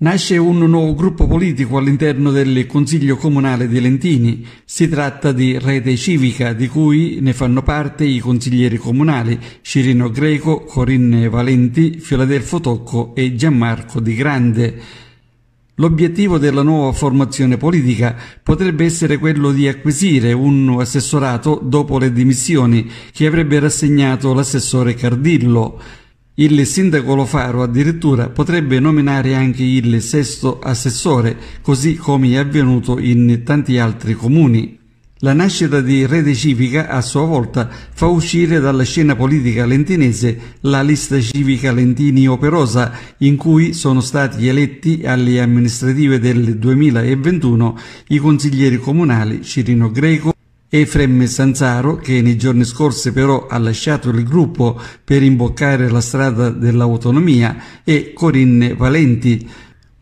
Nasce un nuovo gruppo politico all'interno del Consiglio Comunale di Lentini. Si tratta di Rete Civica, di cui ne fanno parte i consiglieri comunali Cirino Greco, Corinne Valenti, Filadelfo Tocco e Gianmarco Di Grande. L'obiettivo della nuova formazione politica potrebbe essere quello di acquisire un assessorato dopo le dimissioni che avrebbe rassegnato l'assessore Cardillo. Il sindaco Lofaro addirittura potrebbe nominare anche il sesto assessore, così come è avvenuto in tanti altri comuni. La nascita di Rede Civica a sua volta fa uscire dalla scena politica lentinese la lista civica Lentini Operosa in cui sono stati eletti alle amministrative del 2021 i consiglieri comunali Cirino Greco, Efrem Sanzaro, che nei giorni scorsi però ha lasciato il gruppo per imboccare la strada dell'autonomia, e Corinne Valenti,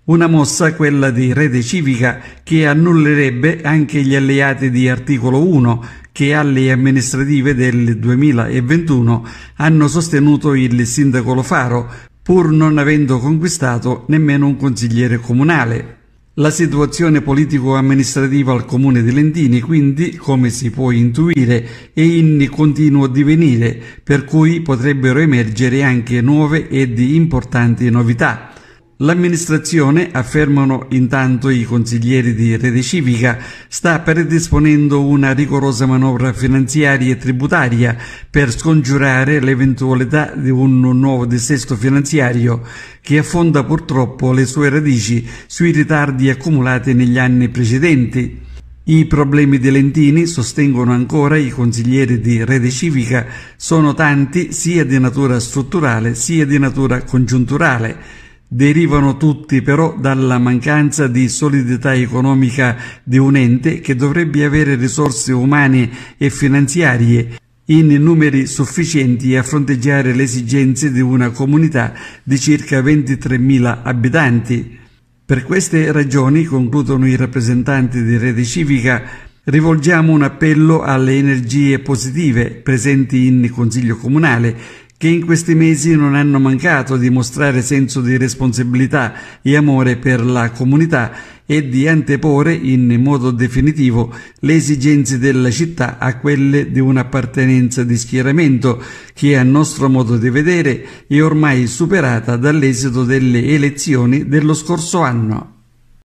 una mossa, quella di Rete Civica, che annullerebbe anche gli alleati di articolo 1 che alle amministrative del 2021 hanno sostenuto il sindaco Lofaro, pur non avendo conquistato nemmeno un consigliere comunale. La situazione politico-amministrativa al comune di Lentini quindi, come si può intuire, è in continuo divenire, per cui potrebbero emergere anche nuove ed importanti novità. L'amministrazione, affermano intanto i consiglieri di Rede Civica, sta predisponendo una rigorosa manovra finanziaria e tributaria per scongiurare l'eventualità di un nuovo dissesto finanziario che affonda purtroppo le sue radici sui ritardi accumulati negli anni precedenti. I problemi di Lentini, sostengono ancora i consiglieri di Rede Civica, sono tanti sia di natura strutturale sia di natura congiunturale derivano tutti però dalla mancanza di solidità economica di un ente che dovrebbe avere risorse umane e finanziarie in numeri sufficienti a fronteggiare le esigenze di una comunità di circa 23.000 abitanti. Per queste ragioni, concludono i rappresentanti di Rede Civica, rivolgiamo un appello alle energie positive presenti in Consiglio Comunale che in questi mesi non hanno mancato di mostrare senso di responsabilità e amore per la comunità e di anteporre in modo definitivo le esigenze della città a quelle di un'appartenenza di schieramento che a nostro modo di vedere è ormai superata dall'esito delle elezioni dello scorso anno.